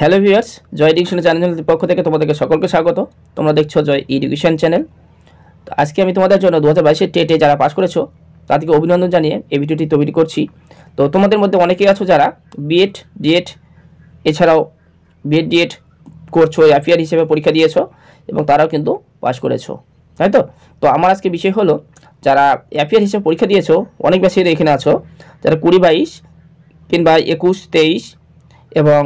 hello viewers Joy education channel পক্ষ থেকে তোমাদেরকে সকলকে স্বাগত তোমরা দেখছো জয় এডুকেশন চ্যানেল তো আজকে আমি তোমাদের জন্য দু হাজার বাইশের টেটে যারা পাশ করেছো তাদেরকে অভিনন্দন জানিয়ে এই ভিডিওটি তৈরি করছি তো তোমাদের মধ্যে অনেকেই আছো যারা বিএড ডিএড এছাড়াও বিএড ডিএড করছো এফিয়ার হিসেবে পরীক্ষা দিয়েছো এবং তারাও কিন্তু পাশ করেছো তাই তো তো আমার আজকে বিষয় হলো যারা এফিয়ার হিসেবে পরীক্ষা দিয়েছো অনেক বেশি এখানে আছো যারা কুড়ি বাইশ কিংবা একুশ তেইশ এবং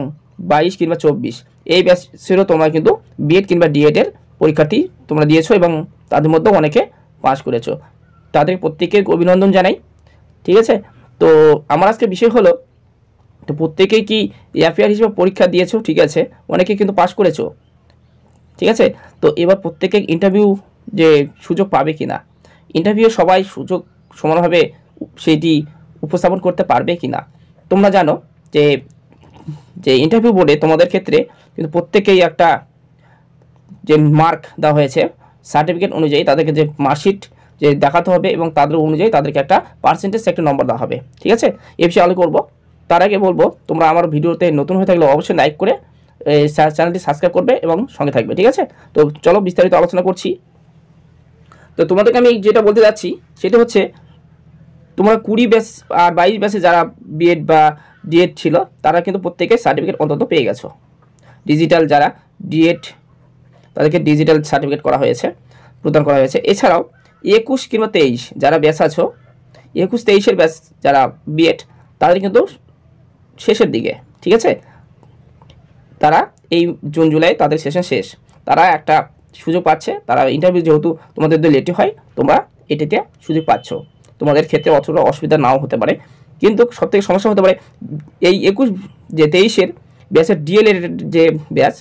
বাইশ কিংবা চব্বিশ এই ব্যাচেরও তোমরা কিন্তু বিএড কিংবা ডিএডের পরীক্ষাটি তোমরা দিয়েছো এবং তাদের মধ্যেও অনেকে পাস করেছো তাদের প্রত্যেককে অভিনন্দন জানাই ঠিক আছে তো আমার আজকে বিষয় হলো তো প্রত্যেকেই কি এফিয়ার হিসেবে পরীক্ষা দিয়েছো ঠিক আছে অনেকে কিন্তু পাস করেছো ঠিক আছে তো এবার প্রত্যেকে ইন্টারভিউ যে সুযোগ পাবে কি না ইন্টারভিউ সবাই সুযোগ সমানভাবে সেটি উপস্থাপন করতে পারবে কি না তোমরা জানো যে যে ইন্টারভিউ বোর্ডে তোমাদের ক্ষেত্রে কিন্তু প্রত্যেকেই একটা যে মার্ক দেওয়া হয়েছে সার্টিফিকেট অনুযায়ী তাদেরকে যে মার্কশিট যে দেখাতে হবে এবং তাদের অনুযায়ী তাদেরকে একটা পার্সেন্টেজ একটা নম্বর দেওয়া হবে ঠিক আছে এ বিষয়ে আলো করবো তার আগে বলবো তোমরা আমার ভিডিওতে নতুন হয়ে থাকলে অবশ্যই লাইক করে চ্যানেলটি সাবস্ক্রাইব করবে এবং সঙ্গে থাকবে ঠিক আছে তো চলো বিস্তারিত আলোচনা করছি তো তোমাদেরকে আমি যেটা বলতে যাচ্ছি সেটা হচ্ছে তোমরা কুড়ি ব্যাস আর বাইশ ব্যাসে যারা বিএড বা ডিএড ছিল তারা কিন্তু প্রত্যেকে সার্টিফিকেট অন্তত পেয়ে গেছো ডিজিটাল যারা ডিএড তাদেরকে ডিজিটাল সার্টিফিকেট করা হয়েছে প্রদান করা হয়েছে এছাড়াও একুশ কিংবা তেইশ যারা ব্যাস আছো একুশ তেইশের ব্যাস যারা বিএড তাদের কিন্তু শেষের দিকে ঠিক আছে তারা এই জুন জুলাই তাদের সেশন শেষ তারা একটা সুযোগ পাচ্ছে তারা ইন্টারভিউ যেহেতু তোমাদের যদি লেটে হয় তোমরা এটিতে সুযোগ পাচ্ছ তোমাদের ক্ষেত্রে অতটা অসুবিধা নাও হতে পারে কিন্তু সবথেকে সমস্যা হতে পারে এই একুশ যে তেইশের ব্যাচের ডিএলএড যে ব্যাচ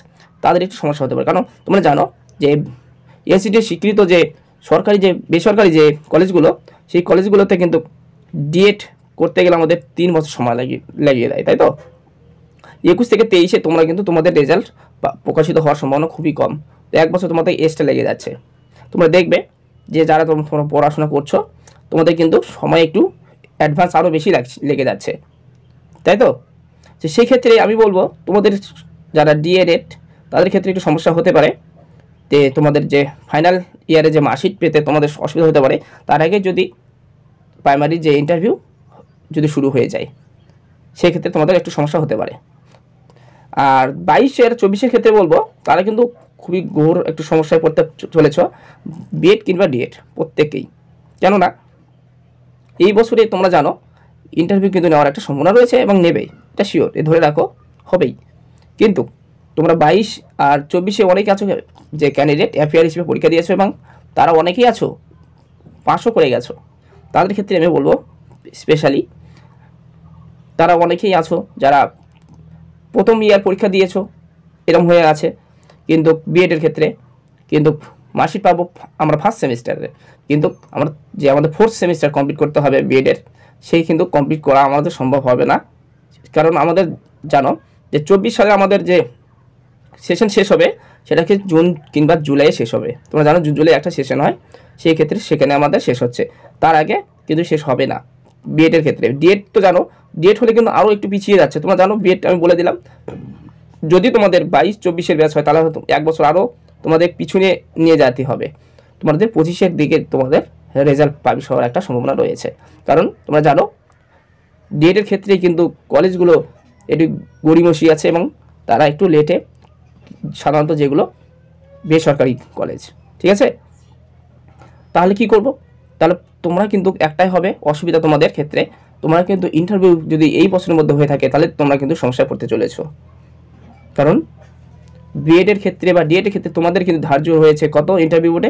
তাদের একটু সমস্যা হতে পারে কারণ তোমরা জানো যে এসিটি স্বীকৃত যে সরকারি যে বেসরকারি যে কলেজগুলো সেই কলেজগুলোতে কিন্তু ডিএড করতে গেলে আমাদের তিন বছর সময় লাগিয়ে লাগিয়ে দেয় তাই তো একুশ থেকে তেইশে তোমরা কিন্তু তোমাদের রেজাল্ট প্রকাশিত হওয়ার সম্ভাবনা খুবই কম তো এক বছর তোমাদের এক্সট্রা লেগে যাচ্ছে তোমরা দেখবে যে যারা তোমরা পড়াশোনা করছো তোমাদের কিন্তু সময় একটু অ্যাডভান্স আরও বেশি লাগছে লেগে যাচ্ছে তাই তো তো সেক্ষেত্রে আমি বলবো তোমাদের যারা ডিএডেড তাদের ক্ষেত্রে একটু সমস্যা হতে পারে যে তোমাদের যে ফাইনাল ইয়ারে যে মার্কশিট পেতে তোমাদের অসুবিধা হতে পারে তার আগে যদি প্রাইমারি যে ইন্টারভিউ যদি শুরু হয়ে যায় সেক্ষেত্রে তোমাদের একটু সমস্যা হতে পারে আর বাইশের চব্বিশের ক্ষেত্রে বলবো তারা কিন্তু খুবই ঘোর একটু সমস্যায় পড়তে চলেছ বিএড কিংবা ডিএড প্রত্যেকেই কেননা এই বছরে তোমরা জানো ইন্টারভিউ কিন্তু নেওয়ার একটা সম্ভাবনা রয়েছে এবং নেবে এটা শিওর এ ধরে রাখো হবেই কিন্তু তোমরা বাইশ আর চব্বিশে অনেকে আছো যে ক্যান্ডিডেট এফআইআর হিসেবে পরীক্ষা দিয়েছো এবং তারা অনেকেই আছো পাশও করে গেছো তাদের ক্ষেত্রে আমি বলবো স্পেশালি তারা অনেকেই আছো যারা প্রথম ইয়ার পরীক্ষা দিয়েছো এরম হয়ে আছে কিন্তু বিএডের ক্ষেত্রে কিন্তু মার্কশিট পাবো আমরা ফার্স্ট সেমিস্টারে কিন্তু আমরা যে আমাদের ফোর্থ সেমিস্টার কমপ্লিট করতে হবে বিএডের সেই কিন্তু কমপ্লিট করা আমাদের সম্ভব হবে না কারণ আমাদের জানো যে চব্বিশ সালে আমাদের যে সেশন শেষ হবে সেটাকে জুন কিংবা জুলাইয়ে শেষ হবে তোমরা জানো জুন জুলাই একটা সেশন হয় সেই ক্ষেত্রে সেখানে আমাদের শেষ হচ্ছে তার আগে কিন্তু শেষ হবে না বিএডের ক্ষেত্রে ডিএড তো জানো ডিএড হলে কিন্তু আরও একটু পিছিয়ে যাচ্ছে তোমরা জানো বিএড আমি বলে দিলাম যদি তোমাদের বাইশ চব্বিশের ব্যাচ হয় তাহলে এক বছর আরও তোমাদের পিছনে নিয়ে যেতে হবে তোমাদের পঁচিশের দিকে তোমাদের রেজাল্ট পাবলিশ হওয়ার একটা সম্ভাবনা রয়েছে কারণ তোমরা জানো ডিএডের ক্ষেত্রে কিন্তু কলেজগুলো একটু গড়িমসি আছে এবং তারা একটু লেটে সাধারণত যেগুলো বেসরকারি কলেজ ঠিক আছে তাহলে কি করব তাহলে তোমরা কিন্তু একটাই হবে অসুবিধা তোমাদের ক্ষেত্রে তোমরা কিন্তু ইন্টারভিউ যদি এই বছরের মধ্যে হয়ে থাকে তাহলে তোমরা কিন্তু সংসার করতে চলেছো কারণ বিএডের ক্ষেত্রে বা ডিএডের ক্ষেত্রে তোমাদের কিন্তু ধার্য হয়েছে কত ইন্টারভিউ বোর্ডে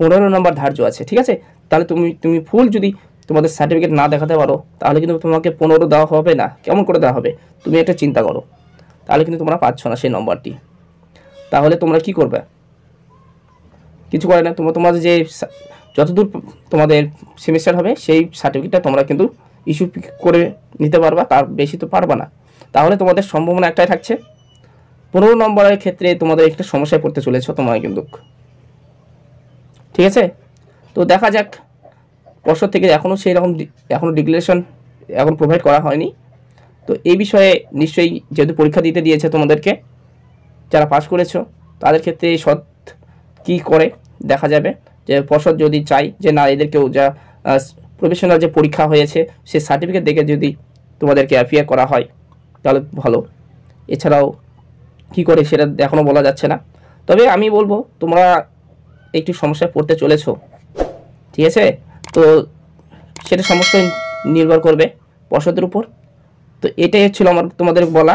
পনেরো নম্বর ধার্য আছে ঠিক আছে তাহলে তুমি তুমি ফুল যদি তোমাদের সার্টিফিকেট না দেখাতে পারো তাহলে কিন্তু তোমাকে পনেরো দেওয়া হবে না কেমন করে দেওয়া হবে তুমি একটা চিন্তা করো তাহলে কিন্তু তোমরা পাচ্ছ না সেই নম্বরটি তাহলে তোমরা কি করবে কিছু করে না তোমরা তোমাদের যে যতদূর তোমাদের সেমিস্টার হবে সেই সার্টিফিকেটটা তোমরা কিন্তু ইস্যু করে নিতে পারবা তার বেশি তো পারবা না তাহলে তোমাদের সম্ভাবনা একটাই থাকছে পনেরো নম্বরের ক্ষেত্রে তোমাদের একটা সমস্যায় পড়তে চলেছ তোমার কিন্তু ঠিক আছে তো দেখা যাক পর্ষদ থেকে এখনও সেই রকম এখনও ডিক্লারেশন এখন প্রোভাইড করা হয়নি তো এই বিষয়ে নিশ্চয়ই যেহেতু পরীক্ষা দিতে দিয়েছে তোমাদেরকে যারা পাশ করেছ তাদের ক্ষেত্রে সৎ কি করে দেখা যাবে যে পর্ষদ যদি চাই যে না এদেরকেও যা প্রফেশনাল যে পরীক্ষা হয়েছে সে সার্টিফিকেট দেখে যদি তোমাদেরকে অ্যাপিয়ার করা হয় তাহলে ভালো এছাড়াও কি করে সেটা এখনও বলা যাচ্ছে না তবে আমি বলবো তোমরা একটু সমস্যায় পড়তে চলেছো ঠিক আছে তো সেটা সমস্যা নির্ভর করবে পশুদের উপর তো এটাই হচ্ছিল আমার তোমাদের বলা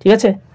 ঠিক আছে